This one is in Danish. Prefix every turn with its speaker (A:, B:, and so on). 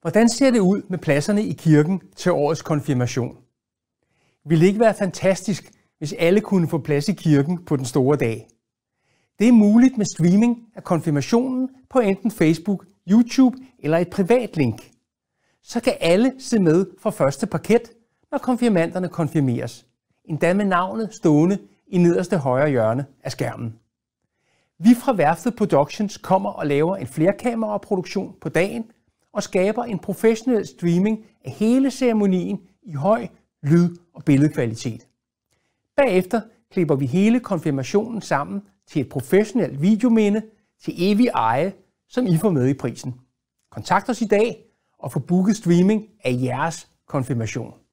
A: Hvordan ser det ud med pladserne i kirken til årets konfirmation? Vil det ikke være fantastisk, hvis alle kunne få plads i kirken på den store dag? Det er muligt med streaming af konfirmationen på enten Facebook, YouTube eller et privat link. Så kan alle se med fra første parket, når konfirmanderne konfirmeres. Endda med navnet stående i nederste højre hjørne af skærmen. Vi fra Værftet Productions kommer og laver en flerkameraproduktion på dagen – og skaber en professionel streaming af hele ceremonien i høj lyd- og billedkvalitet. Bagefter klipper vi hele konfirmationen sammen til et professionelt videominde til evig eje, som I får med i prisen. Kontakt os i dag og få booket streaming af jeres konfirmation.